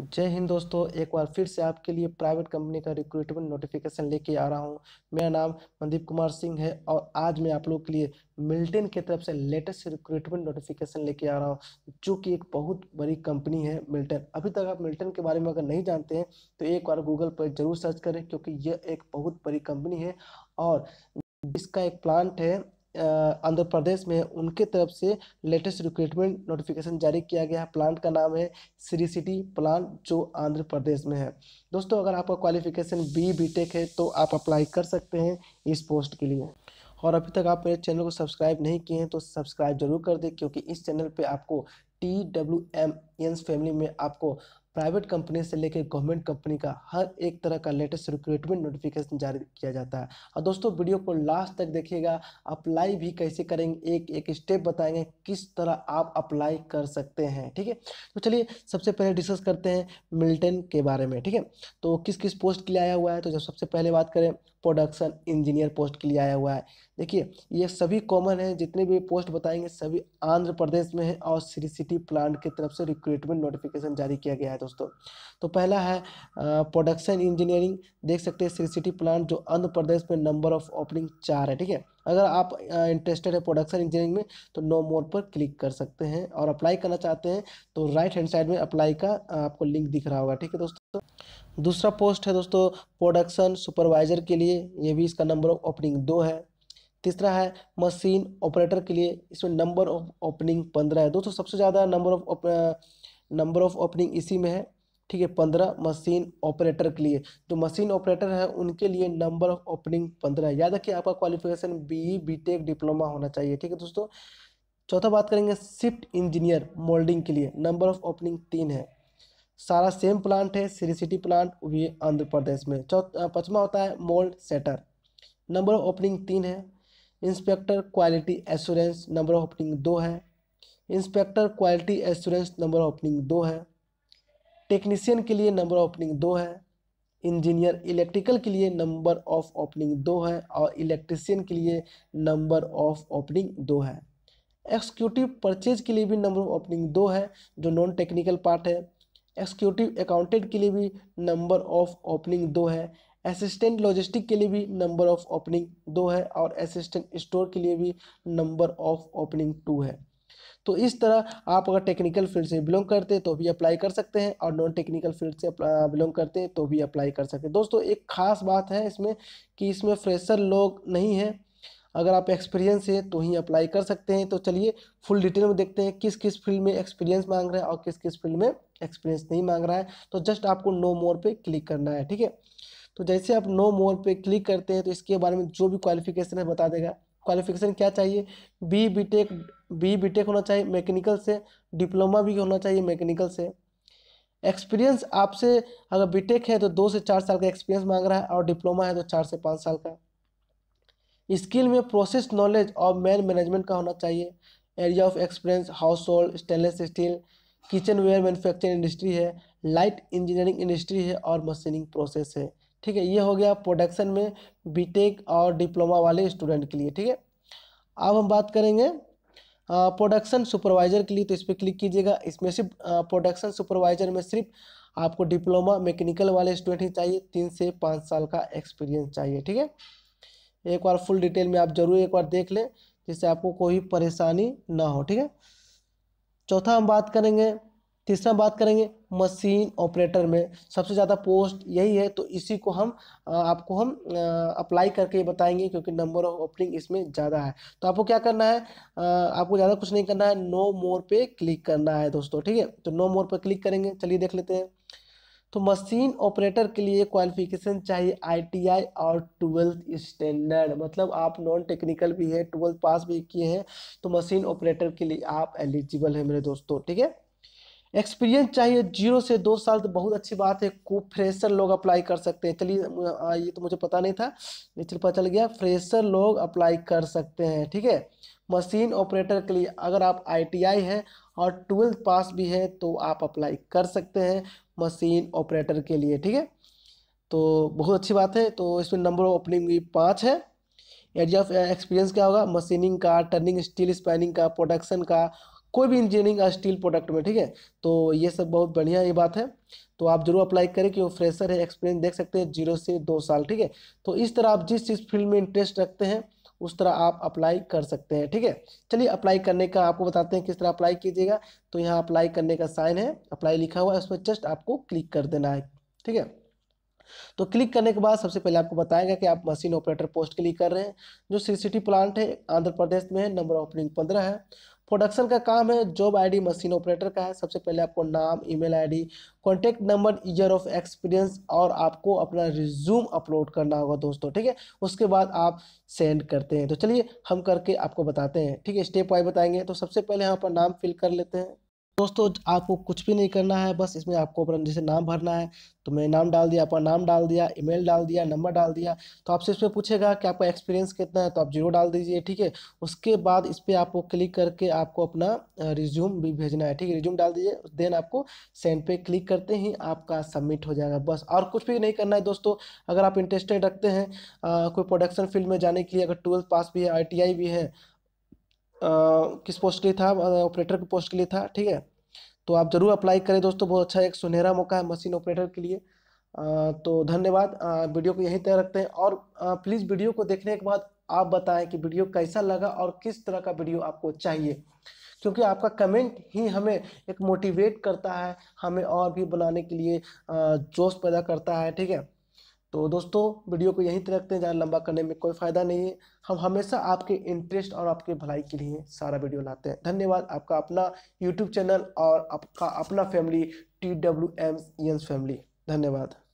जय हिंद दोस्तों एक बार फिर से आपके लिए प्राइवेट कंपनी का रिक्रूटमेंट नोटिफिकेशन लेके आ रहा हूँ मेरा नाम मनदीप कुमार सिंह है और आज मैं आप लोग के लिए मिल्टन की तरफ से लेटेस्ट रिक्रूटमेंट नोटिफिकेशन लेके आ रहा हूँ जो कि एक बहुत बड़ी कंपनी है मिल्टन अभी तक आप मिल्टन के बारे में अगर नहीं जानते हैं तो एक बार गूगल पर जरूर सर्च करें क्योंकि यह एक बहुत बड़ी कंपनी है और इसका एक प्लांट है आंध्र प्रदेश में उनके तरफ से लेटेस्ट रिक्रूटमेंट नोटिफिकेशन जारी किया गया है प्लांट का नाम है श्री सिटी प्लांट जो आंध्र प्रदेश में है दोस्तों अगर आपका क्वालिफिकेशन बी बीटेक है तो आप अप्लाई कर सकते हैं इस पोस्ट के लिए और अभी तक आप मेरे चैनल को सब्सक्राइब नहीं किए हैं तो सब्सक्राइब जरूर कर दें क्योंकि इस चैनल पर आपको टी डब्ल्यू एम एंस फैमिली में आपको प्राइवेट कंपनी से लेकर गवर्नमेंट कंपनी का हर एक तरह का लेटेस्ट रिक्रूटमेंट नोटिफिकेशन जारी किया जाता है और दोस्तों वीडियो को लास्ट तक देखिएगा अप्लाई भी कैसे करेंगे एक एक स्टेप बताएंगे किस तरह आप अप्लाई कर सकते हैं ठीक है तो चलिए सबसे पहले डिस्कस करते हैं मिल्टन के बारे में ठीक है तो किस किस पोस्ट के लिए आया हुआ है तो जब सबसे पहले बात करें प्रोडक्शन इंजीनियर पोस्ट के लिए आया हुआ है देखिए ये सभी कॉमन है जितने भी पोस्ट बताएंगे सभी आंध्र प्रदेश में है और श्री सिटी प्लांट की तरफ से रिक्रूटमेंट नोटिफिकेशन जारी किया गया है दोस्तों तो पहला है प्रोडक्शन इंजीनियरिंग देख सकते हैं श्री सिटी प्लांट जो आंध्र प्रदेश में नंबर ऑफ ओपनिंग चार है ठीक है अगर आप इंटरेस्टेड है प्रोडक्शन इंजीनियरिंग में तो नो मोड पर क्लिक कर सकते हैं और अप्लाई करना चाहते हैं तो राइट हैंड साइड में अप्लाई का आपको लिंक दिख रहा होगा ठीक है दोस्तों दूसरा पोस्ट है दोस्तों प्रोडक्शन सुपरवाइजर के लिए ये भी इसका नंबर ऑफ ओपनिंग दो है तीसरा है मशीन ऑपरेटर के लिए इसमें नंबर ऑफ ओपनिंग पंद्रह है दोस्तों सबसे ज़्यादा number of number of opening इसी में है ठीक है पंद्रह मशीन ऑपरेटर के लिए जो तो मशीन ऑपरेटर है उनके लिए नंबर ऑफ ओपनिंग पंद्रह याद रखिए आपका क्वालिफिकेशन बीई बीटेक डिप्लोमा होना चाहिए ठीक है दोस्तों चौथा बात करेंगे शिफ्ट इंजीनियर मोल्डिंग के लिए नंबर ऑफ ओपनिंग तीन है सारा सेम प्लांट है श्री सिटी प्लांट वे भी आंध्र प्रदेश में चौथ पचवा होता है mould setter number of opening तीन है inspector quality assurance number of opening दो है inspector quality assurance number opening दो है टेक्नीशियन के लिए नंबर ओपनिंग दो है इंजीनियर इलेक्ट्रिकल के लिए नंबर ऑफ ओपनिंग दो है और इलेक्ट्रिशियन के लिए नंबर ऑफ ओपनिंग दो है एक्सक्यूटिव परचेज के लिए भी नंबर ऑफ ओपनिंग दो है जो नॉन टेक्निकल पार्ट है एक्सक्यूटिव अकाउंटेंट के लिए भी नंबर ऑफ ओपनिंग दो है असिस्टेंट लॉजिस्टिक के लिए भी नंबर ऑफ ओपनिंग दो है और असिस्टेंट स्टोर के लिए भी नंबर ऑफ ओपनिंग टू है तो इस तरह आप अगर टेक्निकल फील्ड से बिलोंग करते हैं तो भी अप्लाई कर सकते हैं और नॉन टेक्निकल फील्ड से बिलोंग करते हैं तो भी अप्लाई कर सकते हैं दोस्तों एक खास बात है इसमें कि इसमें फ्रेशर लोग नहीं हैं अगर आप एक्सपीरियंस है तो ही अप्लाई कर सकते हैं तो चलिए फुल डिटेल में देखते हैं किस किस फील्ड में एक्सपीरियंस मांग रहे हैं और किस किस फील्ड में एक्सपीरियंस नहीं मांग रहा है तो जस्ट आपको नो मोर पे क्लिक करना है ठीक है तो जैसे आप नो मोर पे क्लिक करते हैं तो इसके बारे में जो भी क्वालिफिकेशन है बता देगा क्वालिफिकेशन क्या चाहिए बी बीटेक बी बीटेक होना चाहिए मैकेनिकल से डिप्लोमा भी होना चाहिए मैकेनिकल से एक्सपीरियंस आपसे अगर बीटेक है तो दो से चार साल का एक्सपीरियंस मांग रहा है और डिप्लोमा है तो चार से पाँच साल का स्किल में प्रोसेस नॉलेज और मैन मैनेजमेंट का होना चाहिए area of experience household stainless steel kitchenware manufacturing industry है लाइट इंजीनियरिंग इंडस्ट्री है और मशीनिंग प्रोसेस है ठीक है ये हो गया प्रोडक्शन में बीटेक और डिप्लोमा वाले स्टूडेंट के लिए ठीक है अब हम बात करेंगे प्रोडक्शन सुपरवाइज़र के लिए तो इस पर क्लिक कीजिएगा इसमें सिर्फ प्रोडक्शन सुपरवाइज़र में सिर्फ आपको डिप्लोमा मैकेनिकल वाले स्टूडेंट ही चाहिए तीन से पाँच साल का एक्सपीरियंस चाहिए ठीक है एक बार फुल डिटेल में आप जरूर एक बार देख लें जिससे आपको कोई परेशानी ना हो ठीक है चौथा हम बात करेंगे तीसरा बात करेंगे मशीन ऑपरेटर में सबसे ज़्यादा पोस्ट यही है तो इसी को हम आपको हम अप्लाई करके बताएंगे क्योंकि नंबर ऑफ ओपनिंग इसमें ज़्यादा है तो आपको क्या करना है आपको ज़्यादा कुछ नहीं करना है नो मोर पे क्लिक करना है दोस्तों ठीक है तो नो मोर पे क्लिक करेंगे चलिए देख लेते हैं तो मशीन ऑपरेटर के लिए क्वालिफिकेशन चाहिए आईटीआई और ट्वेल्थ स्टैंडर्ड मतलब आप नॉन टेक्निकल भी है ट्वेल्थ पास भी किए हैं तो मशीन ऑपरेटर के लिए आप एलिजिबल हैं मेरे दोस्तों ठीक है एक्सपीरियंस चाहिए जीरो से दो साल तो बहुत अच्छी बात है को फ्रेशर लोग अप्लाई कर सकते हैं चलिए ये तो मुझे पता नहीं था चल पता चल गया फ्रेशर लोग अप्लाई कर सकते हैं ठीक है मशीन ऑपरेटर के लिए अगर आप आईटीआई हैं और ट्वेल्थ पास भी है तो आप अप्लाई कर सकते हैं मशीन ऑपरेटर के लिए ठीक है तो बहुत अच्छी बात है तो इसमें नंबर ऑफ ओपनिंग भी पाँच है एरिया ऑफ एक्सपीरियंस क्या होगा मशीनिंग का टर्निंग स्टील स्पैनिंग का प्रोडक्शन का कोई भी इंजीनियरिंग स्टील प्रोडक्ट में ठीक है तो ये सब बहुत बढ़िया ये बात है तो आप जरूर अप्लाई करें कि वो फ्रेशर है एक्सपीरियंस देख सकते हैं जीरो से दो साल ठीक है तो इस तरह आप जिस चीज़ फील्ड में इंटरेस्ट रखते हैं उस तरह आप अप्लाई कर सकते हैं ठीक है चलिए अप्लाई करने का आपको बताते हैं किस तरह अप्लाई कीजिएगा तो यहाँ अप्लाई करने का साइन है अप्लाई लिखा हुआ है उसमें जस्ट आपको क्लिक कर देना है ठीक है तो क्लिक करने के बाद सबसे पहले आपको बताएगा कि आप मशीन ऑपरेटर पोस्ट के लिए कर रहे हैं जो सी प्लांट है आंध्र प्रदेश में है नंबर ओपनिंग पंद्रह है प्रोडक्शन का काम है जॉब आईडी मशीन ऑपरेटर का है सबसे पहले आपको नाम email ID contact number year of experience और आपको अपना रिज्यूम अपलोड करना होगा दोस्तों ठीक है उसके बाद आप सेंड करते हैं तो चलिए हम करके आपको बताते हैं ठीक है स्टेप वाइज बताएंगे तो सबसे पहले हम अपना नाम फिल कर लेते हैं दोस्तों आपको कुछ भी नहीं करना है बस इसमें आपको अपना जैसे नाम भरना है तो मैंने नाम डाल दिया अपना नाम डाल दिया ईमेल डाल दिया नंबर डाल दिया तो आपसे इस पर पूछेगा कि आपका एक्सपीरियंस कितना है तो आप जीरो डाल दीजिए ठीक है उसके बाद इस पर आपको क्लिक करके आपको अपना रिज्यूम भी भेजना है ठीक है रिज्यूम डाल दीजिए देन आपको सेंड पे क्लिक करते ही आपका सबमिट हो जाएगा बस और कुछ भी नहीं करना है दोस्तों अगर आप इंटरेस्टेड रखते हैं आ, कोई प्रोडक्शन फील्ड में जाने के लिए अगर ट्वेल्थ पास भी है आई भी है किस पोस्ट के लिए था ऑपरेटर की पोस्ट के लिए था ठीक है तो आप ज़रूर अप्लाई करें दोस्तों बहुत अच्छा एक सुनहरा मौका है मशीन ऑपरेटर के लिए तो धन्यवाद वीडियो को यहीं तय रखते हैं और प्लीज़ वीडियो को देखने के बाद आप बताएं कि वीडियो कैसा लगा और किस तरह का वीडियो आपको चाहिए क्योंकि आपका कमेंट ही हमें एक मोटिवेट करता है हमें और भी बनाने के लिए जोश पैदा करता है ठीक है तो दोस्तों वीडियो को यहीं तक रखते हैं ज़्यादा लंबा करने में कोई फ़ायदा नहीं है हम हमेशा आपके इंटरेस्ट और आपके भलाई के लिए सारा वीडियो लाते हैं धन्यवाद आपका अपना यूट्यूब चैनल और आपका अपना family T W M family धन्यवाद